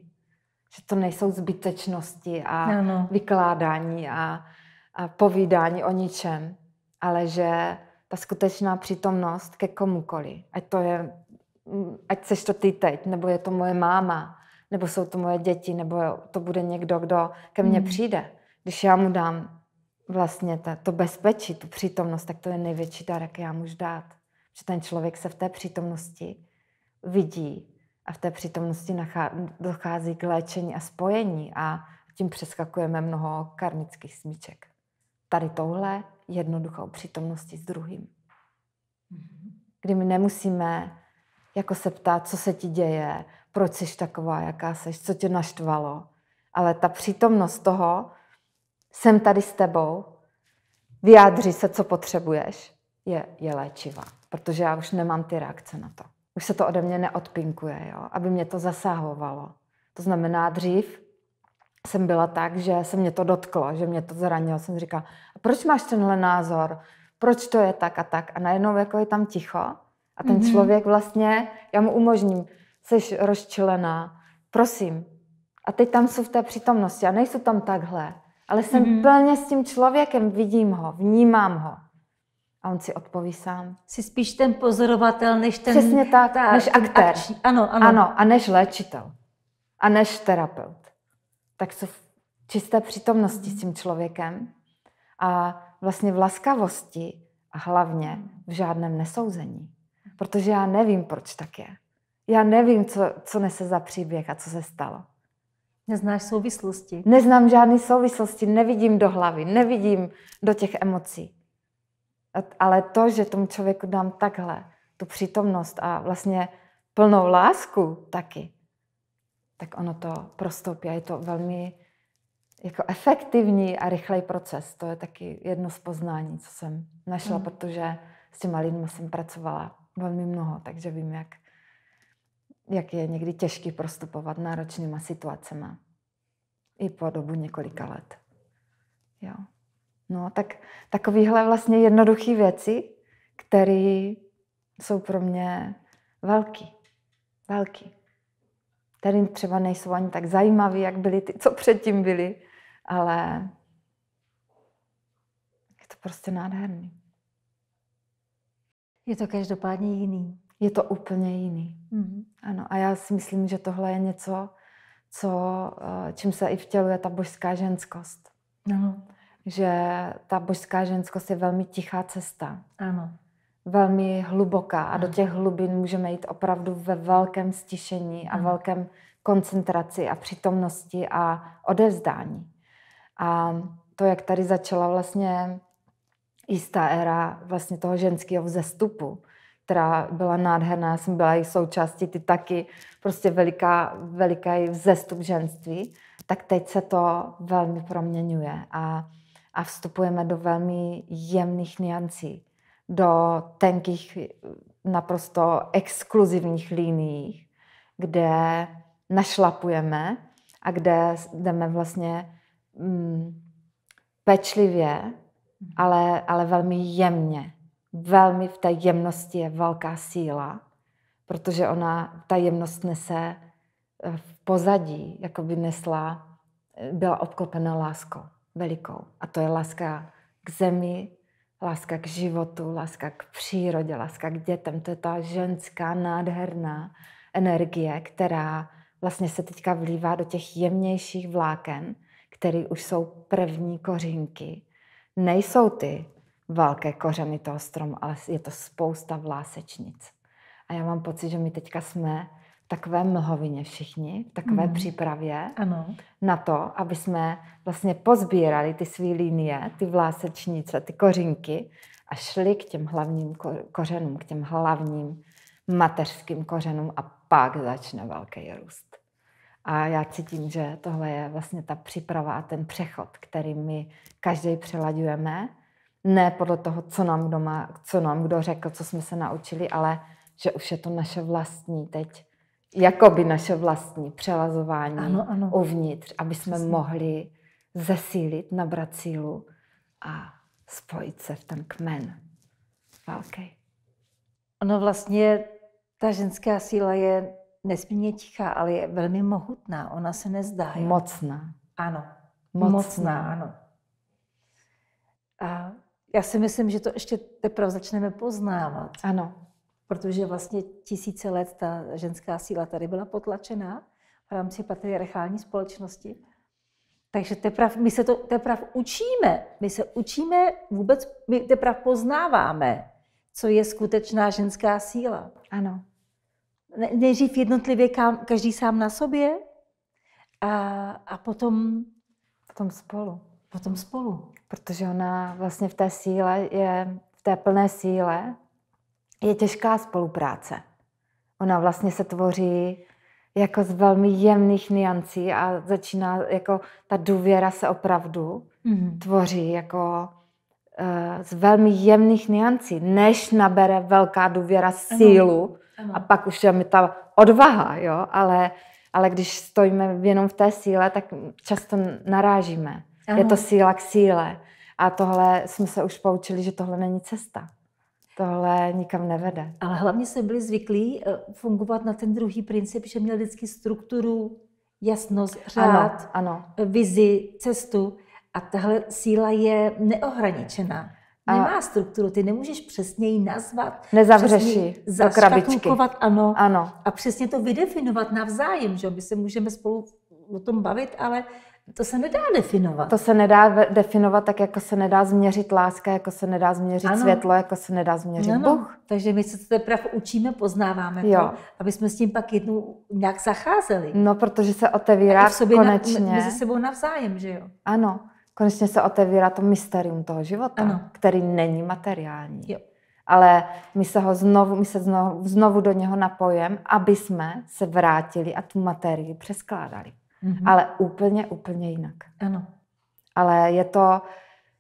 Že to nejsou zbytečnosti a ano. vykládání a, a povídání o ničem, ale že ta skutečná přítomnost ke komukoli. Ať to je, mm, ať seš to ty teď, nebo je to moje máma, nebo jsou to moje děti, nebo to bude někdo, kdo ke mně mm. přijde. Když já mu dám vlastně ta, to bezpečí, tu přítomnost, tak to je největší dar, jak já můžu dát. Že ten člověk se v té přítomnosti vidí a v té přítomnosti nachá- dochází k léčení a spojení a tím přeskakujeme mnoho karmických smíček. Tady tohle jednoduchou přítomností s druhým. Mhm. Kdy my nemusíme jako se ptát, co se ti děje, proč jsi taková, jaká jsi, co tě naštvalo. Ale ta přítomnost toho, jsem tady s tebou, vyjádři se, co potřebuješ, je, je léčivá. Protože já už nemám ty reakce na to. Už se to ode mě neodpinkuje, jo? aby mě to zasahovalo. To znamená, dřív jsem byla tak, že se mě to dotklo, že mě to zranilo. Jsem říkala, proč máš tenhle názor, proč to je tak a tak. A najednou jako je tam ticho a ten mm-hmm. člověk vlastně, já mu umožním, jsi rozčilená, prosím. A teď tam jsou v té přítomnosti a nejsou tam takhle, ale jsem mm-hmm. plně s tím člověkem, vidím ho, vnímám ho. A on si odpoví sám. Jsi spíš ten pozorovatel, než ten... Přesně tak, ta, než aktér. Akč, ano, ano. Ano, a než léčitel. A než terapeut. Tak jsou v čisté přítomnosti mm-hmm. s tím člověkem a vlastně v laskavosti a hlavně v žádném nesouzení. Protože já nevím, proč tak je. Já nevím, co, co nese za příběh a co se stalo. Neznáš souvislosti? Neznám žádné souvislosti, nevidím do hlavy, nevidím do těch emocí. Ale to, že tomu člověku dám takhle, tu přítomnost a vlastně plnou lásku taky, tak ono to prostoupí a je to velmi jako efektivní a rychlej proces. To je taky jedno z poznání, co jsem našla, mm. protože s těma lidmi jsem pracovala velmi mnoho, takže vím, jak, jak je někdy těžký prostupovat náročnýma situacemi. I po dobu několika let. Jo. No, tak takovýhle vlastně jednoduché věci, které jsou pro mě velký. Velký. Tady třeba nejsou ani tak zajímavý, jak byly ty, co předtím byly ale je to prostě nádherný. Je to každopádně jiný. Je to úplně jiný. Mm-hmm. Ano, a já si myslím, že tohle je něco, co, eh, čím se i vtěluje ta božská ženskost. Ano. Že ta božská ženskost je velmi tichá cesta. Ano. Velmi hluboká a ano. do těch hlubin můžeme jít opravdu ve velkém stišení a ano. velkém koncentraci a přítomnosti a odevzdání. A to, jak tady začala vlastně jistá éra vlastně toho ženského vzestupu, která byla nádherná, já jsem byla i součástí, ty taky, prostě veliká, veliký vzestup ženství, tak teď se to velmi proměňuje a, a vstupujeme do velmi jemných niancí, do tenkých, naprosto exkluzivních linií, kde našlapujeme a kde jdeme vlastně mm, pečlivě, mhm. ale, ale velmi jemně. Velmi v té jemnosti je velká síla, protože ona, ta jemnost nese eh, v pozadí, jako by nesla, eh, byla obklopena láskou velikou. A to je láska k zemi, láska k životu, láska k přírodě, láska k dětem. To je ta ženská nádherná energie, která vlastně se teďka vlívá do těch jemnějších vláken, které už jsou první kořínky. Nejsou ty velké kořeny toho stromu, ale je to spousta vlásečnic. A já mám pocit, že my teďka jsme v takové mlhovině všichni, v takové mm. přípravě ano. na to, aby jsme vlastně pozbírali ty své linie, ty vlásečnice, ty kořinky a šli k těm hlavním kořenům, k těm hlavním mateřským kořenům a pak začne velký růst. A já cítím, že tohle je vlastně ta příprava a ten přechod, který my každý přelaďujeme. Ne podle toho, co nám, kdo má, co nám kdo řekl, co jsme se naučili, ale že už je to naše vlastní teď. Jakoby naše vlastní přelazování ano, ano. uvnitř, aby jsme Přesně. mohli zesílit, nabrat sílu a spojit se v ten kmen Velký. Ono vlastně ta ženská síla je nesmírně tichá, ale je velmi mohutná. Ona se nezdá. Jo? Mocná. Ano. Mocná. Mocná, ano. A já si myslím, že to ještě teprve začneme poznávat. Ano. Protože vlastně tisíce let ta ženská síla tady byla potlačená v rámci patriarchální společnosti. Takže teprve my se to teprve učíme. My se učíme vůbec, my teprve poznáváme, co je skutečná ženská síla. Ano nejdřív jednotlivě každý sám na sobě a, a potom... Potom spolu. Potom spolu. Protože ona vlastně v té síle je, v té plné síle je těžká spolupráce. Ona vlastně se tvoří jako z velmi jemných niancí a začíná jako ta důvěra se opravdu mm-hmm. tvoří jako eh, z velmi jemných niancí, než nabere velká důvěra sílu, ano. Ano. A pak už je ta odvaha, jo, ale, ale když stojíme jenom v té síle, tak často narážíme. Ano. Je to síla k síle. A tohle jsme se už poučili, že tohle není cesta. Tohle nikam nevede. Ale hlavně jsme byli zvyklí eh, fungovat na ten druhý princip, že měl vždycky strukturu, jasnost, řád, ano, ano. vizi, cestu. A tahle síla je neohraničená nemá strukturu, ty nemůžeš přesně ji nazvat. ji do krabičky. Ano, ano. A přesně to vydefinovat navzájem, že my se můžeme spolu o tom bavit, ale to se nedá definovat. To se nedá definovat tak, jako se nedá změřit láska, jako se nedá změřit ano. světlo, jako se nedá změřit ano. Bůh. Takže my se to teprve učíme, poznáváme jo. to, aby jsme s tím pak jednou nějak zacházeli. No, protože se otevírá a v sobě konečně. Na, mezi sebou navzájem, že jo? Ano konečně se otevírá to mysterium toho života, ano. který není materiální. Jo. Ale my se ho znovu, my se znovu, znovu do něho napojem, aby jsme se vrátili a tu materii přeskládali. Mm-hmm. Ale úplně, úplně jinak. Ano. Ale je to,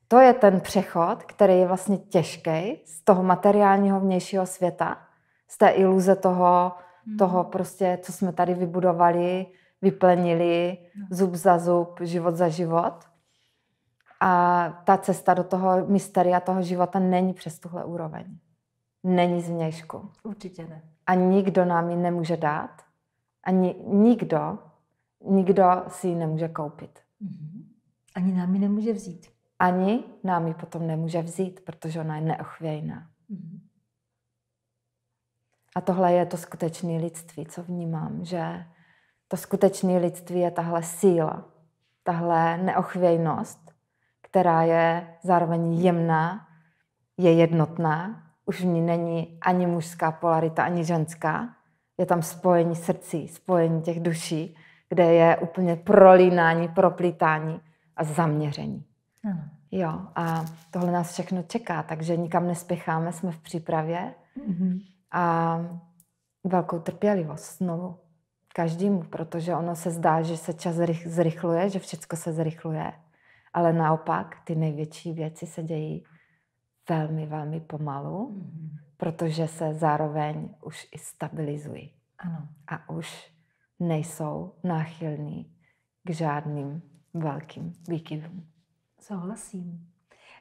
to je ten přechod, který je vlastně těžký z toho materiálního vnějšího světa, z té iluze toho, mm. toho prostě, co jsme tady vybudovali, vyplnili no. zub za zub, život za život, a ta cesta do toho mysteria toho života není přes tuhle úroveň. Není z vnějšku. Určitě ne. A nikdo nám ji nemůže dát. Ani nikdo, nikdo si ji nemůže koupit. Mm-hmm. Ani nám ji nemůže vzít. Ani nám ji potom nemůže vzít, protože ona je neochvějná. Mm-hmm. A tohle je to skutečné lidství, co vnímám, že to skutečné lidství je tahle síla, tahle neochvějnost, která je zároveň jemná, je jednotná, už v ní není ani mužská polarita, ani ženská. Je tam spojení srdcí, spojení těch duší, kde je úplně prolínání, proplítání a zaměření. Ano. Jo, a tohle nás všechno čeká, takže nikam nespěcháme, jsme v přípravě mm-hmm. a velkou trpělivost znovu každému, protože ono se zdá, že se čas zrychluje, že všechno se zrychluje ale naopak ty největší věci se dějí velmi, velmi pomalu, mm-hmm. protože se zároveň už i stabilizují. Ano. A už nejsou náchylní k žádným velkým výkyvům. Souhlasím.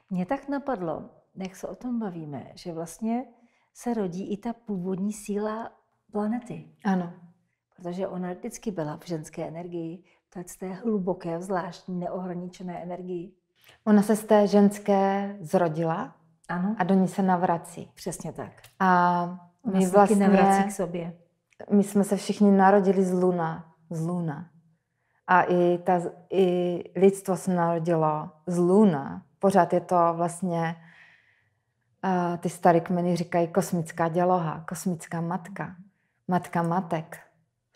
Mně tak napadlo, jak se o tom bavíme, že vlastně se rodí i ta původní síla planety. Ano. Protože ona vždycky byla v ženské energii, z té hluboké, zvláštní, neohraničené energii. Ona se z té ženské zrodila ano. a do ní se navrací. Přesně tak. A my Ona vlastně... navrací k sobě. My jsme se všichni narodili z luna. Z luna. A i, ta, i lidstvo se narodilo z luna. Pořád je to vlastně, uh, ty staré kmeny říkají kosmická děloha, kosmická matka, matka matek.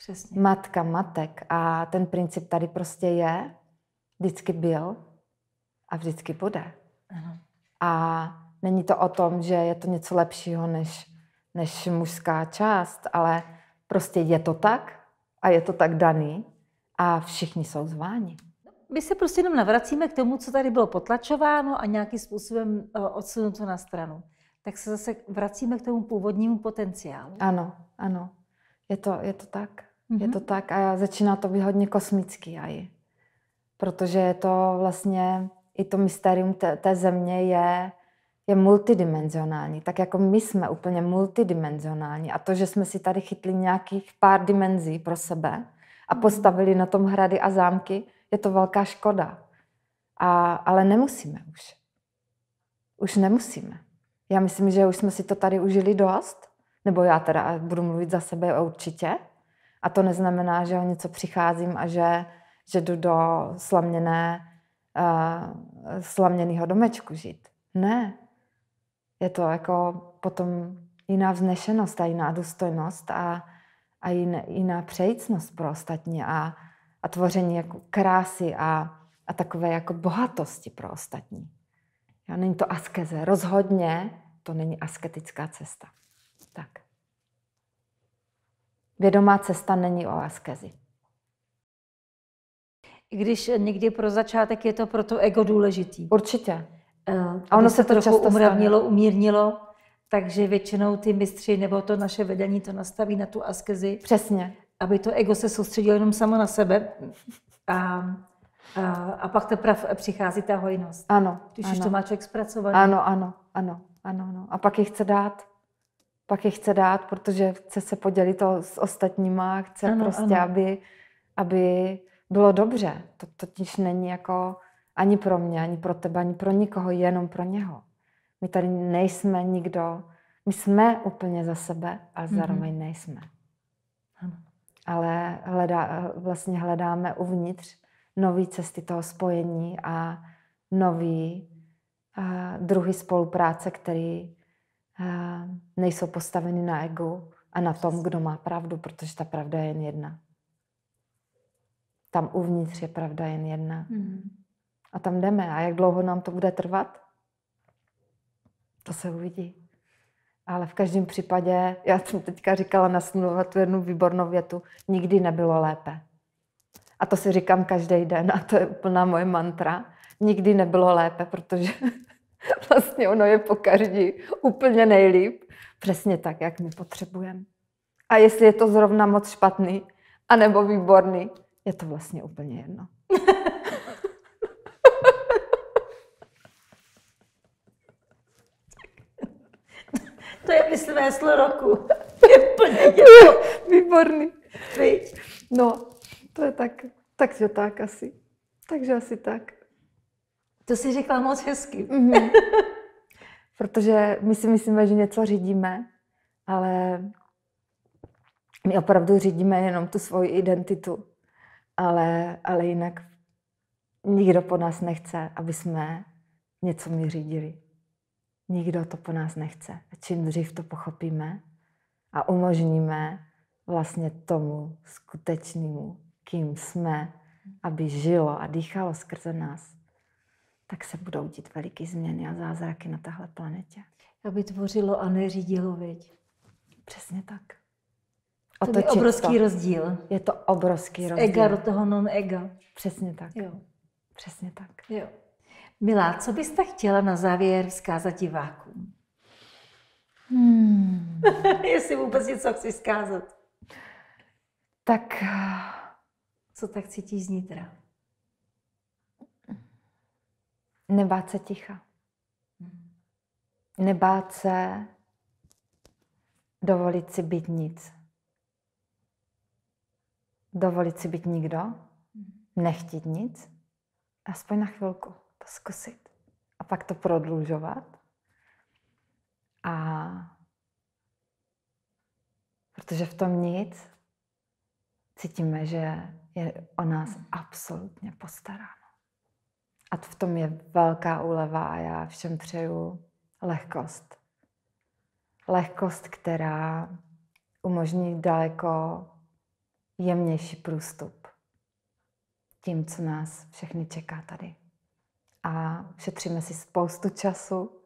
Přesně. matka matek. A ten princip tady prostě je, vždycky byl a vždycky bude. Ano. A není to o tom, že je to něco lepšího než, než mužská část, ale prostě je to tak a je to tak daný a všichni jsou zváni. My se prostě jenom navracíme k tomu, co tady bylo potlačováno a nějakým způsobem eh, odsunuto na stranu. Tak se zase vracíme k tomu původnímu potenciálu. Ano, ano. Je to, je to tak. Mm-hmm. Je to mm-hmm. tak a začíná to být hodně kosmický aj. Protože je to vlastně, i to mysterium té, té země je, je multidimenzionální. Tak jako my jsme úplně multidimenzionální a to, že jsme si tady chytli nějakých pár dimenzí pro sebe a mm-hmm. postavili na tom hrady a zámky, je to velká škoda. A, ale nemusíme už. Už nemusíme. Já myslím, že už jsme si to tady užili dost, nebo já teda budu mluvit za sebe určitě, a to neznamená, že o něco přicházím a že, že jdu do slaměné, uh, eh, slaměného domečku žít. Ne. Je to jako potom jiná vznešenost a jiná důstojnost a, a jin, jiná přejícnost pro ostatní a, a tvoření jako krásy a, a takové jako bohatosti pro ostatní. Jo, není to askeze. Rozhodně to není asketická cesta. Vědomá cesta není o askezi. I když někdy pro začátek je to pro to ego důležitý. Určitě. Eh, a ono se, to často umravnilo, stane. umírnilo, takže většinou ty mistři nebo to naše vedení to nastaví na tu askezi. Přesně. Aby to ego se soustředilo jenom samo na sebe. A a, a pak teprve přichází ta hojnost. Ano. Když ano. už to má člověk zpracovat. Ano, ano, ano, ano, ano. A pak je chce dát pak je chce dát, protože chce se podělit to s ostatníma, chce ano, prostě, ano. Aby, aby bylo dobře. To totiž není jako ani pro mě, ani pro tebe, ani pro nikoho, jenom pro něho. My tady nejsme nikdo, my jsme úplně za sebe, ale mm-hmm. zároveň nejsme. Ano. Ale hledá, vlastně hledáme uvnitř nové cesty toho spojení a nový a druhy spolupráce, který nejsou postaveny na ego a na tom, kdo má pravdu, protože ta pravda je jen jedna. Tam uvnitř je pravda jen jedna. Mm. A tam jdeme. A jak dlouho nám to bude trvat? To se uvidí. Ale v každém případě, já jsem teďka říkala na tu jednu výbornou větu, nikdy nebylo lépe. A to si říkám každý den a to je úplná moje mantra. Nikdy nebylo lépe, protože <laughs> vlastně ono je po každý úplně nejlíp. Přesně tak, jak my potřebujeme. A jestli je to zrovna moc špatný, anebo výborný, je to vlastně úplně jedno. <laughs> To je myslím heslo roku. <laughs> Je úplně jedno. Výborný. No, to je tak, takže tak asi. Takže asi tak. To si řekla moc hezky. Mm-hmm. <laughs> Protože my si myslíme, že něco řídíme, ale my opravdu řídíme jenom tu svoji identitu. Ale, ale jinak nikdo po nás nechce, aby jsme něco my řídili. Nikdo to po nás nechce. A čím dřív to pochopíme a umožníme vlastně tomu skutečnému, kým jsme, aby žilo a dýchalo skrze nás, tak se budou dít veliké změny a zázraky na tahle planetě. Aby tvořilo a neřídilo, viď? Přesně tak. A to je obrovský to. rozdíl. Je to obrovský Z rozdíl. ega do toho non-ega. Přesně tak. Jo. Přesně tak. Jo. Milá, co byste chtěla na závěr vzkázat divákům? Hmm. <laughs> Jestli vůbec něco chci vzkázat. Tak... Co tak cítíš znitra? nebát se ticha. Mhm. Nebát se dovolit si být nic. Dovolit si být nikdo, mhm. nechtít nic, aspoň na chvilku to zkusit a pak to prodlužovat. A protože v tom nic cítíme, že je o nás mhm. absolutně postaráno. A v tom je velká úleva a já všem přeju lehkost. Lehkost, která umožní daleko jemnější průstup tím, co nás všechny čeká tady. A šetříme si spoustu času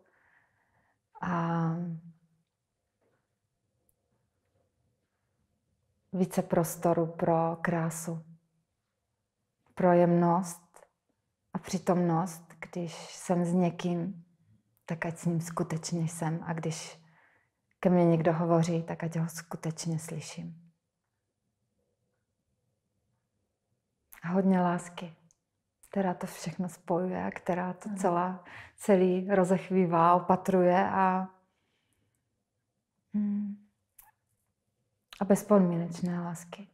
a více prostoru pro krásu, pro jemnost přítomnost, když jsem s někým, tak ať s ním skutečně jsem a když ke mně někdo hovoří, tak ať ho skutečně slyším. A hodně lásky, která to všechno spojuje která to celá, celý rozechvívá, opatruje a hm, a bezpodmínečné lásky.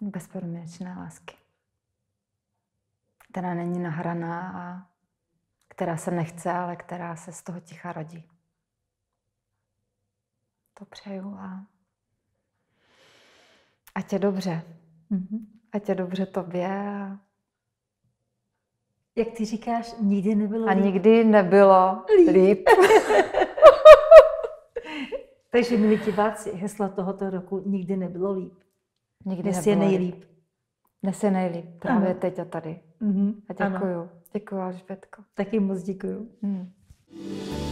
Bezpodmínečné lásky která není nahraná a která se nechce, ale která se z toho ticha rodí. To přeju a ať je dobře. Mm-hmm. Ať je dobře tobě. A... Jak ty říkáš, nikdy nebylo A líp. nikdy nebylo líp. líp. <laughs> Takže, milí diváci, hesla tohoto roku nikdy nebylo líp. Nikdy Dnes nebylo je nejlíp. Líp. Dnes je nejlíp, právě ano. teď a tady. Mm-hmm. A děkuju. Ano. Děkuju, Alžbětko. Taky moc děkuju. Mm.